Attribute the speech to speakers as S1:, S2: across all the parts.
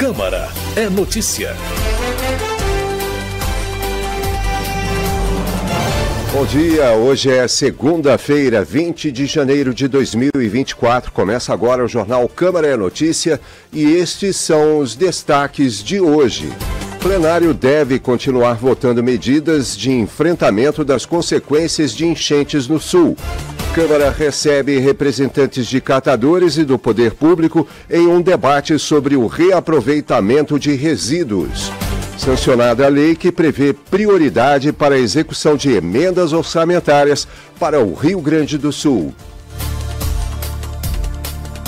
S1: Câmara é notícia.
S2: Bom dia, hoje é segunda-feira, 20 de janeiro de 2024. Começa agora o jornal Câmara é Notícia e estes são os destaques de hoje. O plenário deve continuar votando medidas de enfrentamento das consequências de enchentes no Sul. Câmara recebe representantes de catadores e do poder público em um debate sobre o reaproveitamento de resíduos. Sancionada a lei que prevê prioridade para a execução de emendas orçamentárias para o Rio Grande do Sul.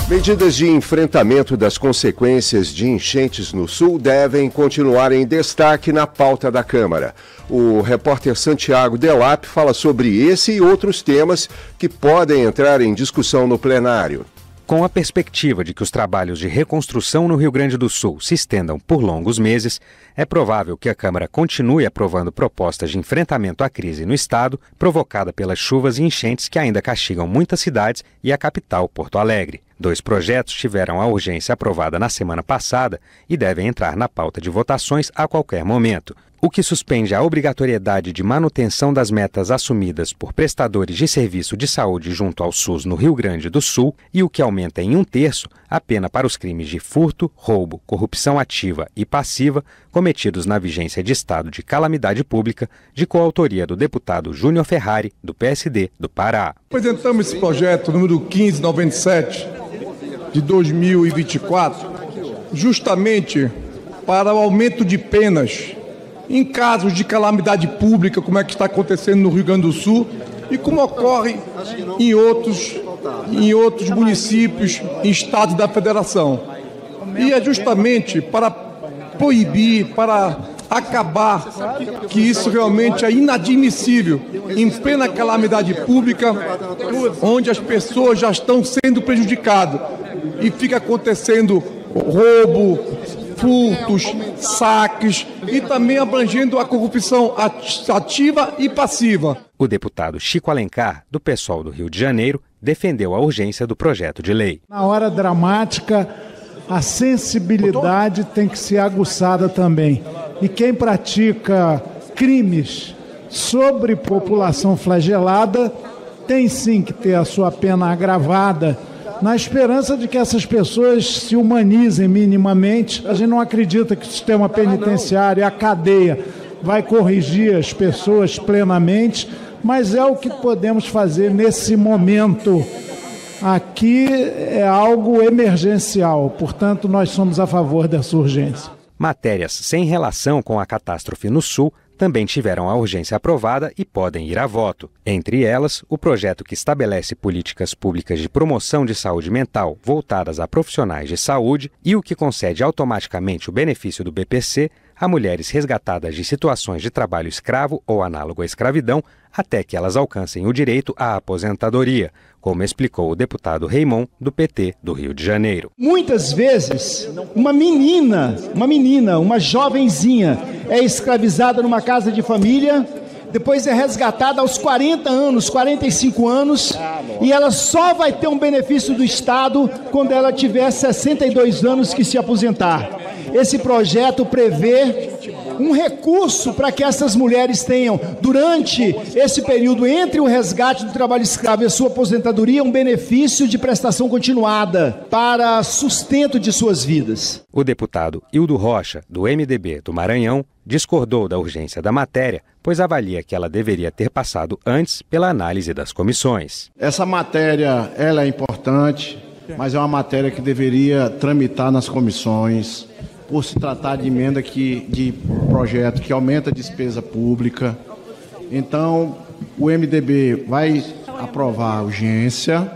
S2: Medidas de enfrentamento das consequências de enchentes no Sul devem continuar em destaque na pauta da Câmara. O repórter Santiago Delap fala sobre esse e outros temas que podem entrar em discussão no plenário.
S3: Com a perspectiva de que os trabalhos de reconstrução no Rio Grande do Sul se estendam por longos meses, é provável que a Câmara continue aprovando propostas de enfrentamento à crise no estado, provocada pelas chuvas e enchentes que ainda castigam muitas cidades e a capital, Porto Alegre. Dois projetos tiveram a urgência aprovada na semana passada e devem entrar na pauta de votações a qualquer momento o que suspende a obrigatoriedade de manutenção das metas assumidas por prestadores de serviço de saúde junto ao SUS no Rio Grande do Sul e o que aumenta em um terço a pena para os crimes de furto, roubo, corrupção ativa e passiva cometidos na vigência de estado de calamidade pública, de coautoria do deputado Júnior Ferrari, do PSD do Pará.
S4: Apresentamos esse projeto número 1597 de 2024 justamente para o aumento de penas em casos de calamidade pública, como é que está acontecendo no Rio Grande do Sul e como ocorre em outros, em outros municípios e estados da federação. E é justamente para proibir, para acabar, que isso realmente é inadmissível em plena calamidade pública, onde as pessoas já estão sendo prejudicadas e fica acontecendo roubo, furtos,
S3: saques e também abrangendo a corrupção ativa e passiva. O deputado Chico Alencar, do PSOL do Rio de Janeiro, defendeu a urgência do projeto de lei.
S1: Na hora dramática, a sensibilidade tem que ser aguçada também. E quem pratica crimes sobre população flagelada tem sim que ter a sua pena agravada na esperança de que essas pessoas se humanizem minimamente. A gente não acredita que o sistema ah, penitenciário, e a cadeia, vai corrigir as pessoas plenamente, mas é o que podemos fazer nesse momento. Aqui é algo emergencial, portanto, nós somos a favor dessa urgência.
S3: Matérias sem relação com a catástrofe no Sul também tiveram a urgência aprovada e podem ir a voto. Entre elas, o projeto que estabelece políticas públicas de promoção de saúde mental voltadas a profissionais de saúde e o que concede automaticamente o benefício do BPC a mulheres resgatadas de situações de trabalho escravo ou análogo à escravidão até que elas alcancem o direito à aposentadoria, como explicou o deputado Raymond, do PT do Rio de Janeiro.
S1: Muitas vezes, uma menina, uma menina, uma jovenzinha é escravizada numa casa de família depois é resgatada aos 40 anos, 45 anos, ah, e ela só vai ter um benefício do Estado quando ela tiver 62 anos que se aposentar. Esse projeto prevê um recurso para que essas mulheres tenham, durante esse período entre o resgate do trabalho escravo e a sua aposentadoria, um benefício de prestação continuada
S3: para sustento de suas vidas. O deputado Hildo Rocha, do MDB do Maranhão, discordou da urgência da matéria, pois avalia que ela deveria ter passado antes pela análise das comissões.
S1: Essa matéria ela é importante, mas é uma matéria que deveria tramitar nas comissões por se tratar de emenda que, de projeto que aumenta a despesa pública. Então, o MDB vai aprovar a urgência,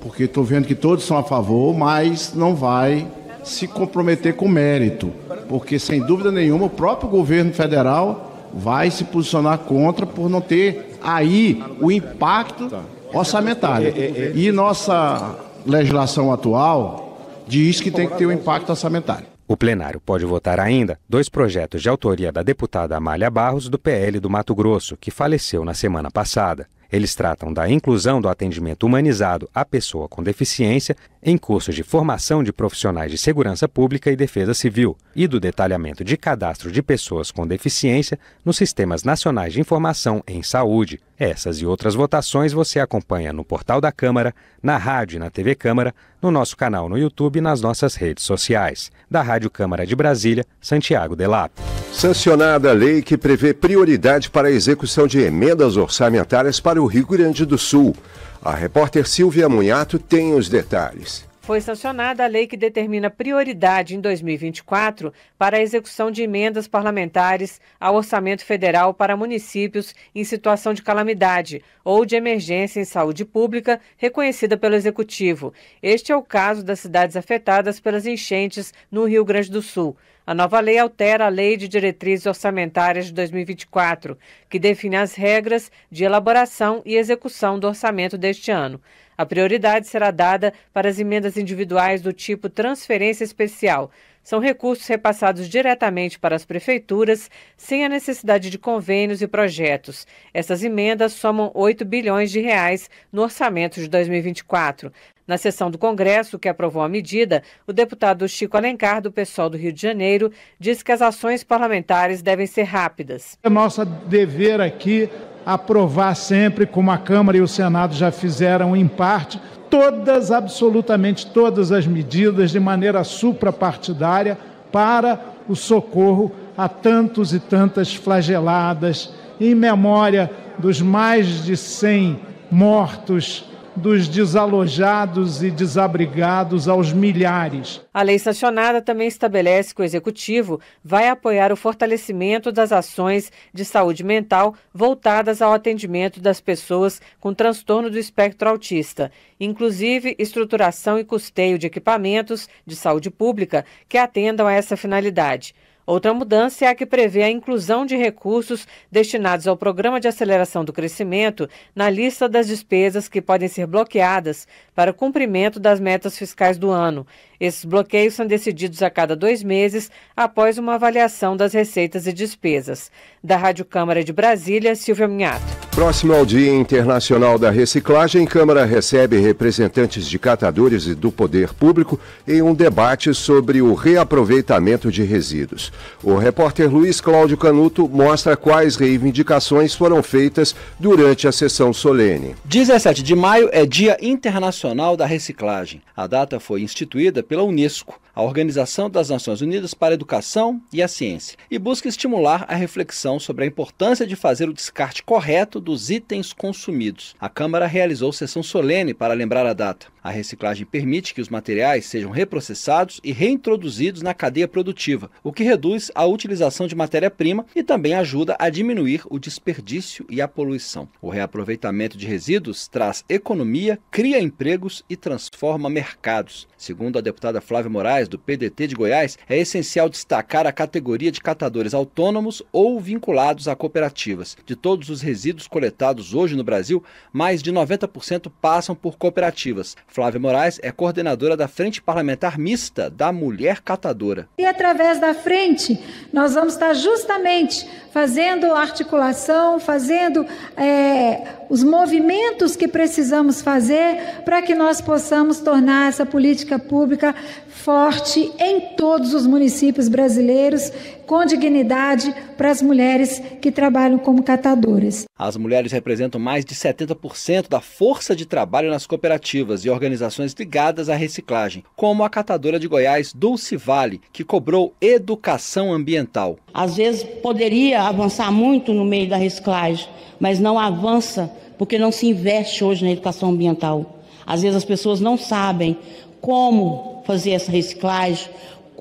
S1: porque estou vendo que todos são a favor, mas não vai se comprometer com mérito, porque sem dúvida nenhuma o próprio governo federal vai se posicionar contra por não ter aí o impacto orçamentário. Tá. E nossa legislação
S3: atual diz que tem que ter o um impacto orçamentário. O plenário pode votar ainda dois projetos de autoria da deputada Amália Barros, do PL do Mato Grosso, que faleceu na semana passada. Eles tratam da inclusão do atendimento humanizado à pessoa com deficiência em cursos de formação de profissionais de segurança pública e defesa civil e do detalhamento de cadastro de pessoas com deficiência nos sistemas nacionais de informação em saúde. Essas e outras votações você acompanha no portal da Câmara, na rádio e na TV Câmara,
S2: no nosso canal no YouTube e nas
S3: nossas redes sociais. Da Rádio Câmara de Brasília, Santiago
S2: Delap. Sancionada a lei que prevê prioridade para a execução de emendas orçamentárias para para o Rio Grande do Sul. A repórter Silvia Munhato tem os detalhes
S5: foi sancionada a lei que determina prioridade em 2024 para a execução de emendas parlamentares ao orçamento federal para municípios em situação de calamidade ou de emergência em saúde pública reconhecida pelo executivo. Este é o caso das cidades afetadas pelas enchentes no Rio Grande do Sul. A nova lei altera a Lei de Diretrizes Orçamentárias de 2024, que define as regras de elaboração e execução do orçamento deste ano. A prioridade será dada para as emendas individuais do tipo transferência especial. São recursos repassados diretamente para as prefeituras, sem a necessidade de convênios e projetos. Essas emendas somam 8 bilhões de reais no orçamento de 2024. Na sessão do Congresso, que aprovou a medida, o deputado Chico Alencar, do pessoal do Rio de Janeiro, disse que as ações parlamentares devem ser rápidas. É
S1: nosso dever aqui aprovar sempre, como a Câmara e o Senado já fizeram em parte, todas, absolutamente todas as medidas de maneira suprapartidária para o socorro a tantos e tantas flageladas, em memória dos mais de 100 mortos dos desalojados e desabrigados aos milhares.
S5: A lei sancionada também estabelece que o executivo vai apoiar o fortalecimento das ações de saúde mental voltadas ao atendimento das pessoas com transtorno do espectro autista, inclusive estruturação e custeio de equipamentos de saúde pública que atendam a essa finalidade. Outra mudança é a que prevê a inclusão de recursos destinados ao Programa de Aceleração do Crescimento na lista das despesas que podem ser bloqueadas para o cumprimento das metas fiscais do ano. Esses bloqueios são decididos a cada dois meses, após uma avaliação das receitas e despesas. Da Rádio Câmara de Brasília, Silvia Minhato.
S2: Próximo ao Dia Internacional da Reciclagem, Câmara recebe representantes de catadores e do poder público em um debate sobre o reaproveitamento de resíduos. O repórter Luiz Cláudio Canuto mostra quais reivindicações foram feitas durante a sessão solene. 17 de maio é Dia Internacional da Reciclagem. A
S6: data foi instituída pela Unesco a Organização das Nações Unidas para a Educação e a Ciência, e busca estimular a reflexão sobre a importância de fazer o descarte correto dos itens consumidos. A Câmara realizou sessão solene para lembrar a data. A reciclagem permite que os materiais sejam reprocessados e reintroduzidos na cadeia produtiva, o que reduz a utilização de matéria-prima e também ajuda a diminuir o desperdício e a poluição. O reaproveitamento de resíduos traz economia, cria empregos e transforma mercados. Segundo a deputada Flávia Moraes, do PDT de Goiás, é essencial destacar a categoria de catadores autônomos ou vinculados a cooperativas. De todos os resíduos coletados hoje no Brasil, mais de 90% passam por cooperativas. Flávia Moraes é coordenadora da Frente Parlamentar Mista da Mulher Catadora.
S5: E através da frente,
S7: nós vamos estar justamente fazendo articulação, fazendo é, os movimentos que precisamos fazer para que nós possamos tornar essa política pública forte em todos os municípios brasileiros com dignidade para as mulheres que trabalham como catadoras.
S6: As mulheres representam mais de 70% da força de trabalho nas cooperativas e organizações ligadas à reciclagem, como a catadora de Goiás, Dulce Vale, que cobrou educação ambiental.
S5: Às vezes poderia avançar muito no meio da reciclagem, mas não avança porque não se investe hoje na educação ambiental. Às vezes as pessoas não sabem como fazer essa reciclagem,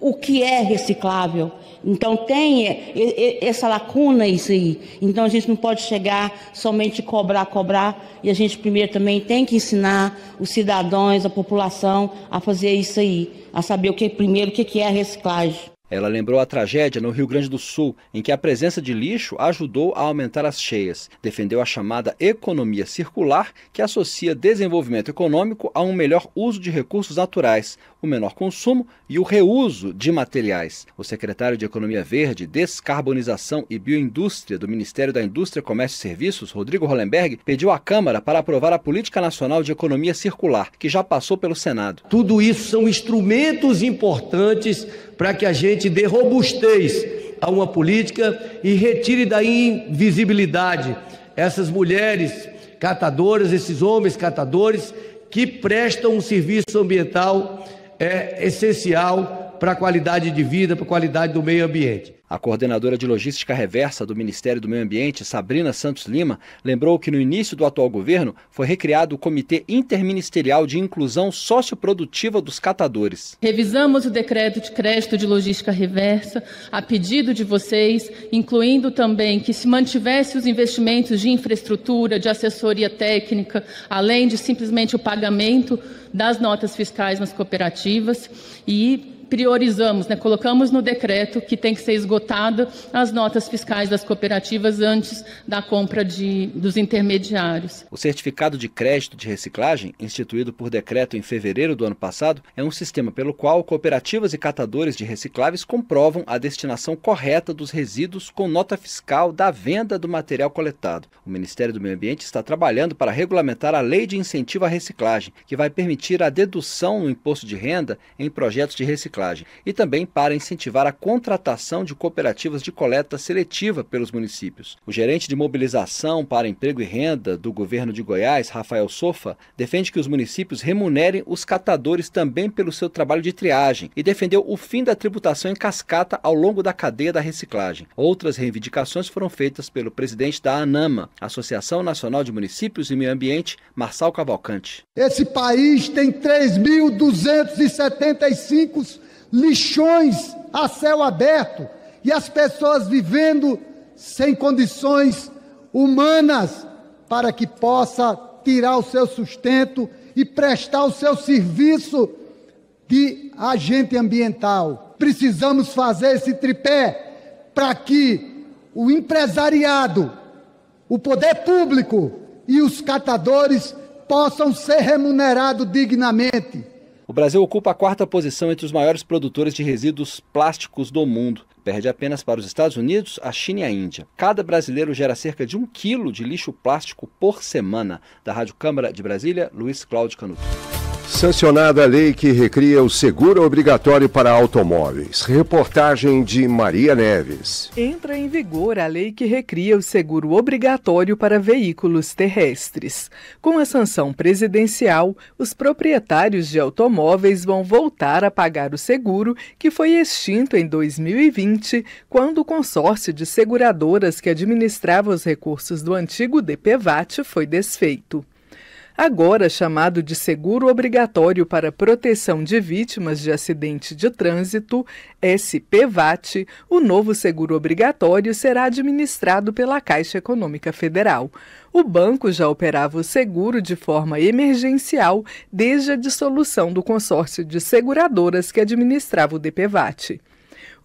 S5: o que é reciclável. Então tem essa lacuna isso aí. Então a gente não pode chegar somente cobrar, cobrar, e a gente primeiro também tem que ensinar os cidadãos, a população a fazer isso aí, a saber o que é primeiro o que é reciclagem.
S6: Ela lembrou a tragédia no Rio Grande do Sul, em que a presença de lixo ajudou a aumentar as cheias. Defendeu a chamada economia circular, que associa desenvolvimento econômico a um melhor uso de recursos naturais, o menor consumo e o reuso de materiais. O secretário de Economia Verde, Descarbonização e Bioindústria do Ministério da Indústria, Comércio e Serviços, Rodrigo Hollenberg, pediu à Câmara para aprovar a Política Nacional de Economia Circular, que já passou pelo Senado. Tudo
S4: isso são instrumentos importantes para que a gente dê robustez a uma política e retire da invisibilidade essas mulheres catadoras, esses homens catadores que prestam um serviço ambiental
S6: é, essencial para a qualidade de vida, para a qualidade do meio ambiente. A coordenadora de logística reversa do Ministério do Meio Ambiente, Sabrina Santos Lima, lembrou que no início do atual governo foi recriado o Comitê Interministerial de Inclusão Socioprodutiva dos Catadores.
S5: Revisamos o decreto de crédito de logística reversa a pedido de vocês, incluindo também que se mantivesse os investimentos de infraestrutura, de assessoria técnica, além de simplesmente o pagamento das notas fiscais nas cooperativas e priorizamos, né, colocamos no decreto que tem que ser esgotado as notas fiscais das cooperativas antes da compra de, dos intermediários.
S6: O certificado de crédito de reciclagem, instituído por decreto em fevereiro do ano passado, é um sistema pelo qual cooperativas e catadores de recicláveis comprovam a destinação correta dos resíduos com nota fiscal da venda do material coletado. O Ministério do Meio Ambiente está trabalhando para regulamentar a Lei de Incentivo à Reciclagem, que vai permitir a dedução no imposto de renda em projetos de reciclagem reciclagem e também para incentivar a contratação de cooperativas de coleta seletiva pelos municípios. O gerente de mobilização para emprego e renda do governo de Goiás, Rafael Sofa, defende que os municípios remunerem os catadores também pelo seu trabalho de triagem e defendeu o fim da tributação em cascata ao longo da cadeia da reciclagem. Outras reivindicações foram feitas pelo presidente da ANAMA, Associação Nacional de Municípios e Meio Ambiente, Marçal Cavalcante.
S4: Esse país tem 3.275 lixões a céu aberto e as pessoas vivendo sem condições humanas para que possa tirar o seu sustento e prestar o seu serviço de agente ambiental. Precisamos fazer esse tripé para que o empresariado, o poder público e os catadores possam ser remunerados dignamente.
S6: O Brasil ocupa a quarta posição entre os maiores produtores de resíduos plásticos do mundo. Perde apenas para os Estados Unidos, a China e a Índia. Cada brasileiro gera cerca de um quilo de lixo plástico por semana. Da Rádio Câmara de Brasília, Luiz Cláudio Canuto.
S2: Sancionada a lei que recria o seguro obrigatório para automóveis. Reportagem de Maria Neves.
S8: Entra em vigor a lei que recria o seguro obrigatório para veículos terrestres. Com a sanção presidencial, os proprietários de automóveis vão voltar a pagar o seguro que foi extinto em 2020, quando o consórcio de seguradoras que administrava os recursos do antigo DPVAT foi desfeito agora chamado de Seguro Obrigatório para Proteção de Vítimas de Acidente de Trânsito, SPVAT, o novo seguro obrigatório será administrado pela Caixa Econômica Federal. O banco já operava o seguro de forma emergencial desde a dissolução do consórcio de seguradoras que administrava o DPVAT.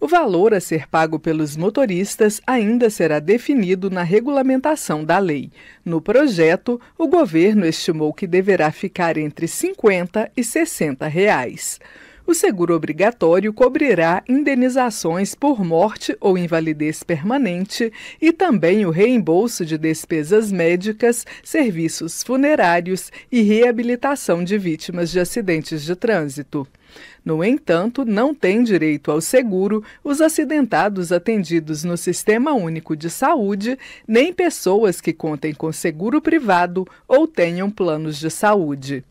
S8: O valor a ser pago pelos motoristas ainda será definido na regulamentação da lei. No projeto, o governo estimou que deverá ficar entre 50 e 60 reais. O seguro obrigatório cobrirá indenizações por morte ou invalidez permanente e também o reembolso de despesas médicas, serviços funerários e reabilitação de vítimas de acidentes de trânsito. No entanto, não têm direito ao seguro os acidentados atendidos no Sistema Único de Saúde, nem pessoas que contem com seguro privado ou tenham planos de saúde.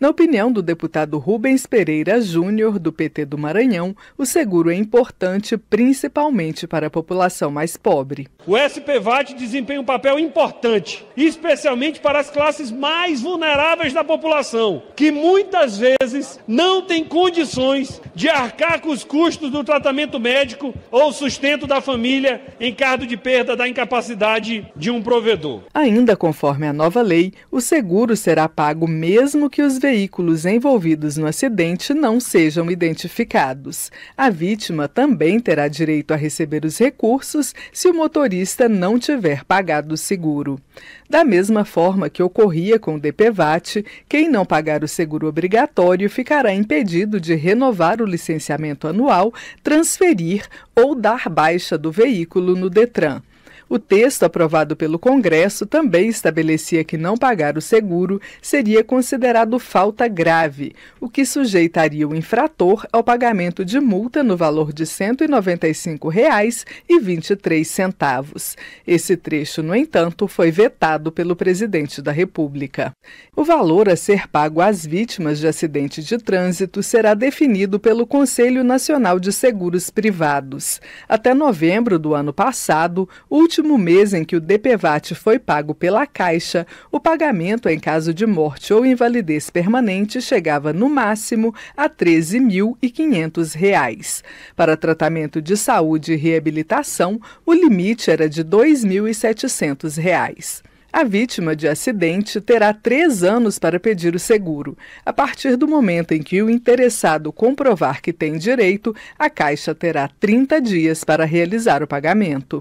S8: Na opinião do deputado Rubens Pereira Júnior, do PT do Maranhão, o seguro é importante principalmente para a população mais pobre.
S6: O SPVAT desempenha um papel importante, especialmente para as classes mais vulneráveis da população, que muitas vezes não têm condições de arcar com os custos do tratamento médico ou sustento da família em caso de perda da incapacidade de um provedor.
S8: Ainda conforme a nova lei, o seguro será pago mesmo que os veículos envolvidos no acidente não sejam identificados. A vítima também terá direito a receber os recursos se o motorista não tiver pagado o seguro. Da mesma forma que ocorria com o DPVAT, quem não pagar o seguro obrigatório ficará impedido de renovar o licenciamento anual, transferir ou dar baixa do veículo no Detran. O texto aprovado pelo Congresso também estabelecia que não pagar o seguro seria considerado falta grave, o que sujeitaria o infrator ao pagamento de multa no valor de R$ 195,23. Esse trecho, no entanto, foi vetado pelo presidente da República. O valor a ser pago às vítimas de acidente de trânsito será definido pelo Conselho Nacional de Seguros Privados. Até novembro do ano passado, o último mês em que o DPVAT foi pago pela Caixa, o pagamento em caso de morte ou invalidez permanente chegava no máximo a R$ 13.500. Para tratamento de saúde e reabilitação, o limite era de R$ 2.700. A vítima de acidente terá três anos para pedir o seguro. A partir do momento em que o interessado comprovar que tem direito, a Caixa terá 30 dias para realizar o pagamento.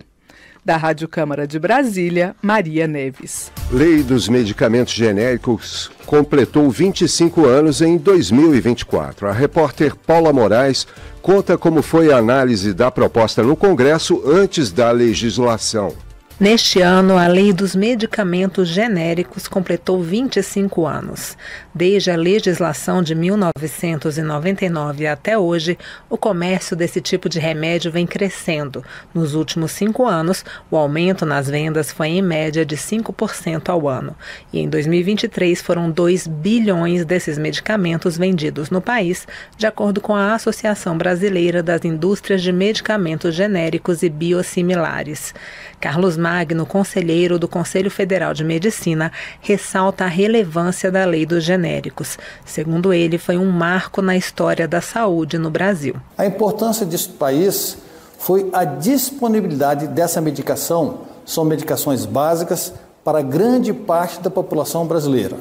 S8: Da Rádio Câmara de Brasília, Maria Neves.
S2: Lei dos Medicamentos Genéricos completou 25 anos em 2024. A repórter Paula Moraes conta como foi a análise da proposta no Congresso antes da legislação.
S7: Neste ano, a Lei dos Medicamentos Genéricos completou 25 anos. Desde a legislação de 1999 até hoje, o comércio desse tipo de remédio vem crescendo. Nos últimos cinco anos, o aumento nas vendas foi em média de 5% ao ano. E em 2023 foram 2 bilhões desses medicamentos vendidos no país, de acordo com a Associação Brasileira das Indústrias de Medicamentos Genéricos e Biosimilares. Carlos Magno, conselheiro do Conselho Federal de Medicina, ressalta a relevância da lei dos genéricos genéricos. Segundo ele, foi um marco na história da saúde no Brasil.
S6: A importância desse país foi a disponibilidade dessa medicação, são medicações básicas para grande parte da população brasileira.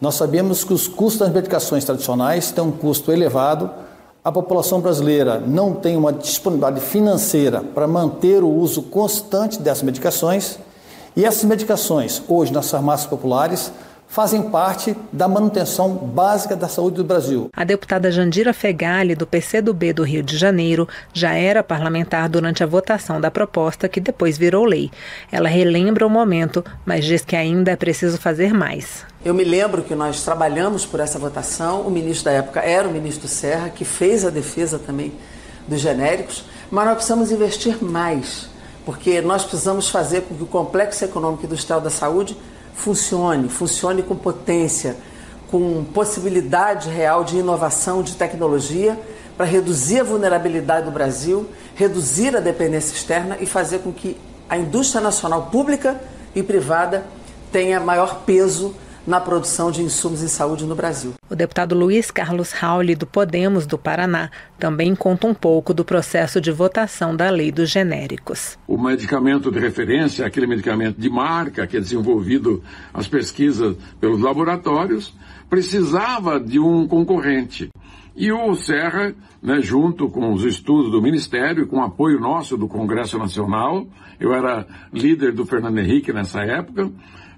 S6: Nós sabemos que os custos das medicações tradicionais têm um custo elevado, a população brasileira não tem uma disponibilidade financeira para manter o uso constante dessas medicações, e essas medicações, hoje nas farmácias
S7: populares, fazem parte da manutenção básica da saúde do Brasil. A deputada Jandira Fegali, do PCdoB do Rio de Janeiro, já era parlamentar durante a votação da proposta que depois virou lei. Ela relembra o momento, mas diz que ainda é preciso fazer mais.
S8: Eu me lembro que nós trabalhamos por essa votação, o ministro da época era o ministro Serra, que fez a defesa também dos genéricos, mas nós precisamos investir mais, porque nós precisamos fazer com que o complexo econômico e industrial da saúde funcione, funcione com potência, com possibilidade real de inovação, de tecnologia, para reduzir a vulnerabilidade do Brasil, reduzir a dependência externa e fazer com que a indústria nacional pública e privada tenha maior
S7: peso na produção de insumos em saúde no Brasil. O deputado Luiz Carlos Rauli, do Podemos do Paraná, também conta um pouco do processo de votação da lei dos genéricos.
S4: O medicamento de referência, é aquele medicamento de marca que é desenvolvido as pesquisas pelos laboratórios, precisava de um concorrente. E o Serra, né, junto com os estudos do Ministério e com apoio nosso do Congresso Nacional, eu era líder do Fernando Henrique nessa época,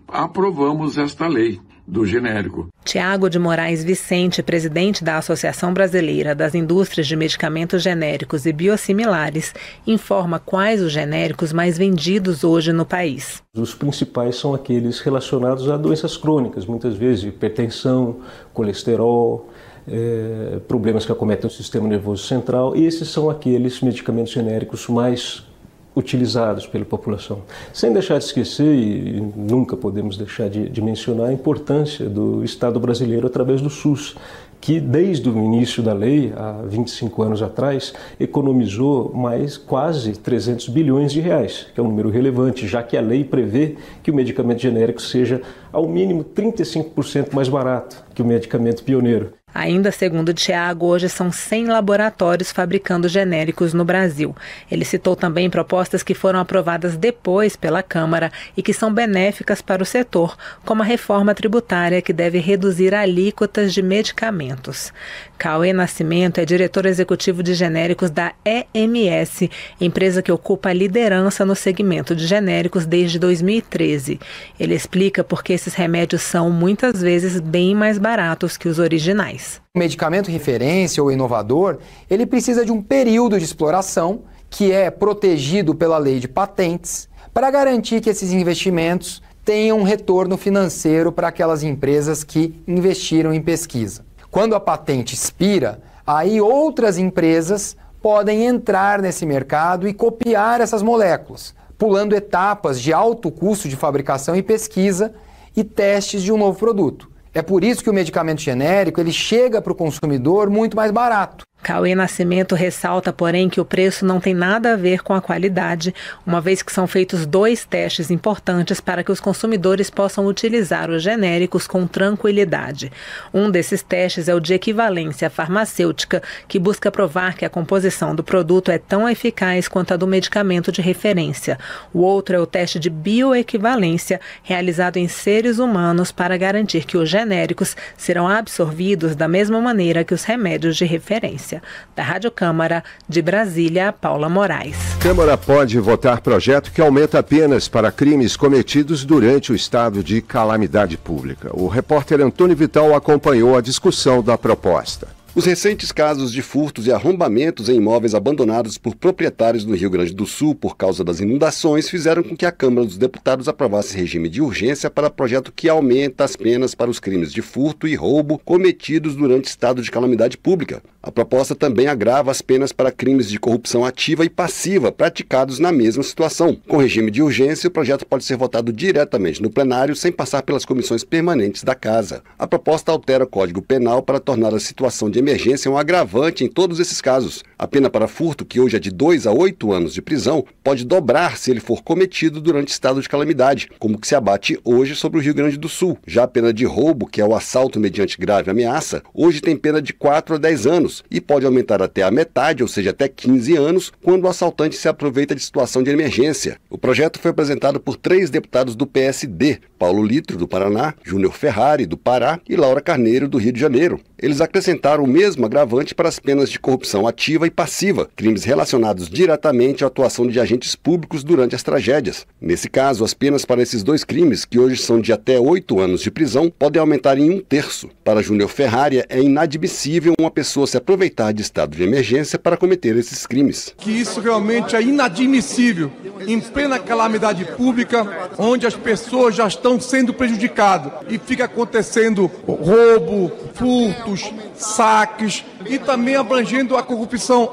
S4: aprovamos esta lei do genérico.
S7: Tiago de Moraes Vicente, presidente da Associação Brasileira das Indústrias de Medicamentos Genéricos e Biosimilares, informa quais os genéricos mais vendidos hoje no país.
S3: Os principais são aqueles relacionados a doenças crônicas, muitas vezes hipertensão, colesterol, é, problemas que acometem o sistema nervoso central. E esses são aqueles medicamentos genéricos mais utilizados pela população. Sem deixar de esquecer, e nunca podemos deixar de, de mencionar, a importância do Estado brasileiro através do SUS, que desde o início da lei, há 25 anos atrás, economizou mais quase 300 bilhões de reais, que é um número relevante, já que a lei prevê que o medicamento genérico seja ao mínimo 35% mais barato que o medicamento pioneiro.
S7: Ainda segundo Tiago, hoje são 100 laboratórios fabricando genéricos no Brasil. Ele citou também propostas que foram aprovadas depois pela Câmara e que são benéficas para o setor, como a reforma tributária que deve reduzir alíquotas de medicamentos. Cauê Nascimento é diretor executivo de genéricos da EMS, empresa que ocupa a liderança no segmento de genéricos desde 2013. Ele explica por que esses remédios são muitas vezes bem mais baratos que os originais. O medicamento referência
S6: ou inovador, ele precisa de um período de exploração que é protegido pela lei de patentes para garantir que esses investimentos tenham um retorno financeiro para aquelas empresas que investiram em pesquisa. Quando a patente expira, aí outras empresas podem entrar nesse mercado e copiar essas moléculas, pulando etapas de alto custo de fabricação e pesquisa e testes de um novo produto. É por isso que o medicamento genérico ele chega para o consumidor muito mais
S7: barato, Cauê Nascimento ressalta, porém, que o preço não tem nada a ver com a qualidade, uma vez que são feitos dois testes importantes para que os consumidores possam utilizar os genéricos com tranquilidade. Um desses testes é o de equivalência farmacêutica, que busca provar que a composição do produto é tão eficaz quanto a do medicamento de referência. O outro é o teste de bioequivalência, realizado em seres humanos para garantir que os genéricos serão absorvidos da mesma maneira que os remédios de referência. Da Rádio Câmara, de Brasília, Paula Moraes.
S2: Câmara pode votar projeto que aumenta penas para crimes cometidos durante o estado de calamidade
S9: pública. O repórter Antônio Vital acompanhou a discussão da proposta. Os recentes casos de furtos e arrombamentos em imóveis abandonados por proprietários no Rio Grande do Sul por causa das inundações fizeram com que a Câmara dos Deputados aprovasse regime de urgência para projeto que aumenta as penas para os crimes de furto e roubo cometidos durante estado de calamidade pública. A proposta também agrava as penas para crimes de corrupção ativa e passiva praticados na mesma situação. Com regime de urgência, o projeto pode ser votado diretamente no plenário sem passar pelas comissões permanentes da Casa. A proposta altera o Código Penal para tornar a situação de emergência é um agravante em todos esses casos. A pena para furto, que hoje é de 2 a 8 anos de prisão, pode dobrar se ele for cometido durante estado de calamidade, como que se abate hoje sobre o Rio Grande do Sul. Já a pena de roubo, que é o assalto mediante grave ameaça, hoje tem pena de 4 a 10 anos e pode aumentar até a metade, ou seja, até 15 anos, quando o assaltante se aproveita de situação de emergência. O projeto foi apresentado por três deputados do PSD: Paulo Litro, do Paraná, Júnior Ferrari, do Pará e Laura Carneiro, do Rio de Janeiro. Eles acrescentaram o mesmo agravante para as penas de corrupção ativa e passiva, crimes relacionados diretamente à atuação de agentes públicos durante as tragédias. Nesse caso, as penas para esses dois crimes, que hoje são de até oito anos de prisão, podem aumentar em um terço. Para Júnior Ferrari, é inadmissível uma pessoa se aproveitar de estado de emergência para cometer esses crimes.
S4: Que isso realmente é inadmissível em plena calamidade pública, onde as pessoas já estão sendo prejudicadas e fica acontecendo roubo, furtos, saques e também abrangendo a corrupção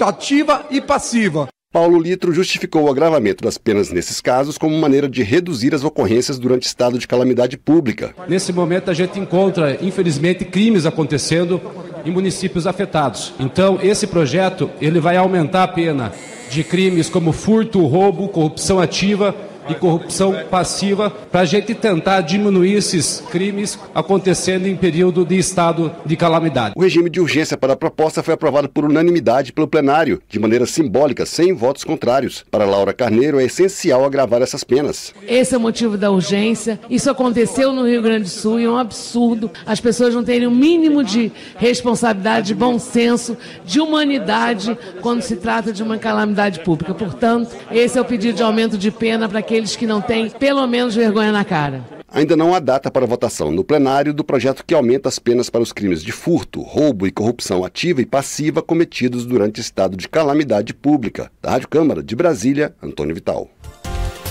S4: ativa e passiva.
S9: Paulo Litro justificou o agravamento das penas nesses casos como maneira de reduzir as ocorrências durante estado de calamidade pública. Nesse momento, a gente encontra, infelizmente, crimes acontecendo em municípios afetados. Então, esse projeto ele vai aumentar a pena de crimes como furto, roubo, corrupção ativa de corrupção passiva para a gente tentar diminuir esses crimes acontecendo em período de estado de calamidade. O regime de urgência para a proposta foi aprovado por unanimidade pelo plenário, de maneira simbólica, sem votos contrários. Para Laura Carneiro, é essencial agravar essas penas.
S8: Esse é o motivo da urgência. Isso aconteceu no Rio Grande do Sul e é um absurdo. As pessoas não terem o um mínimo de responsabilidade, de bom senso, de humanidade quando se trata de uma calamidade pública. Portanto, esse é o pedido de aumento de pena para que aqueles que não têm pelo menos vergonha na cara.
S9: Ainda não há data para votação no plenário do projeto que aumenta as penas para os crimes de furto, roubo e corrupção ativa e passiva cometidos durante estado de calamidade pública. Da Rádio Câmara de Brasília, Antônio Vital.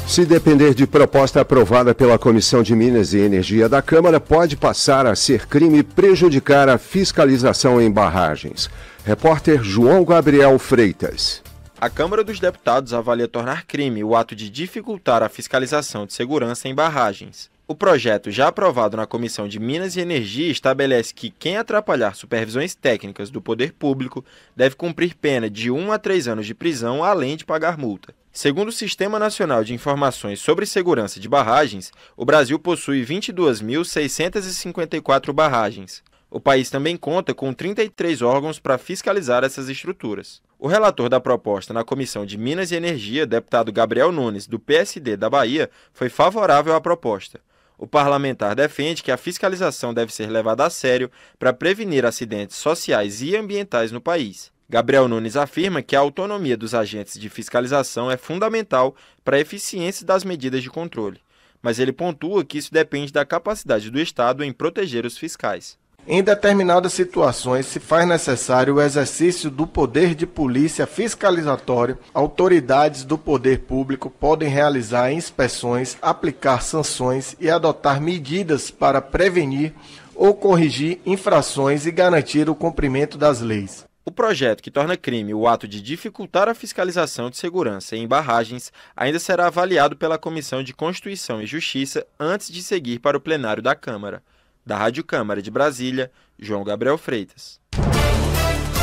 S2: Se depender de proposta aprovada pela Comissão de Minas e Energia da Câmara, pode passar a ser crime prejudicar a fiscalização em barragens. Repórter João Gabriel Freitas.
S10: A Câmara dos Deputados avalia tornar crime o ato de dificultar a fiscalização de segurança em barragens. O projeto, já aprovado na Comissão de Minas e Energia, estabelece que quem atrapalhar supervisões técnicas do poder público deve cumprir pena de 1 a 3 anos de prisão, além de pagar multa. Segundo o Sistema Nacional de Informações sobre Segurança de Barragens, o Brasil possui 22.654 barragens. O país também conta com 33 órgãos para fiscalizar essas estruturas. O relator da proposta na Comissão de Minas e Energia, deputado Gabriel Nunes, do PSD da Bahia, foi favorável à proposta. O parlamentar defende que a fiscalização deve ser levada a sério para prevenir acidentes sociais e ambientais no país. Gabriel Nunes afirma que a autonomia dos agentes de fiscalização é fundamental para a eficiência das medidas de controle, mas ele pontua que isso depende da capacidade do Estado em proteger os fiscais. Em determinadas situações, se faz necessário o exercício do poder de polícia fiscalizatório. Autoridades do poder público podem realizar inspeções, aplicar sanções e adotar medidas para prevenir ou corrigir infrações e garantir o cumprimento das leis. O projeto que torna crime o ato de dificultar a fiscalização de segurança em barragens ainda será avaliado pela Comissão de Constituição e Justiça antes de seguir para o plenário da Câmara. Da Rádio Câmara de Brasília, João Gabriel Freitas.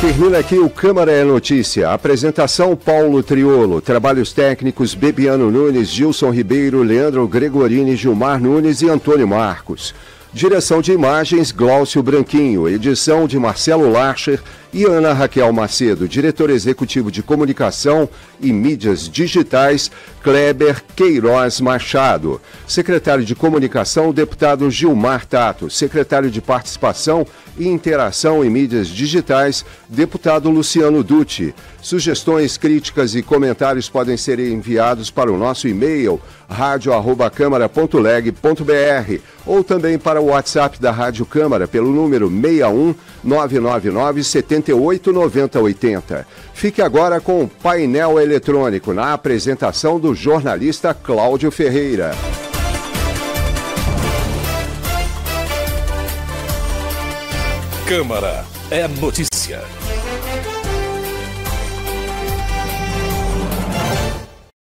S2: Termina aqui o Câmara é Notícia. Apresentação Paulo Triolo. Trabalhos técnicos Bebiano Nunes, Gilson Ribeiro, Leandro Gregorini, Gilmar Nunes e Antônio Marcos. Direção de imagens Glaucio Branquinho. Edição de Marcelo Larcher e Ana Raquel Macedo, diretor executivo de comunicação e mídias digitais, Kleber Queiroz Machado, secretário de comunicação, deputado Gilmar Tato, secretário de participação e interação em mídias digitais, deputado Luciano Dutti. Sugestões, críticas e comentários podem ser enviados para o nosso e-mail radio@câmara.leg.br ou também para o WhatsApp da Rádio Câmara pelo número 61 999 98 90 80. Fique agora com o painel eletrônico na apresentação do jornalista Cláudio Ferreira.
S4: Câmara é notícia.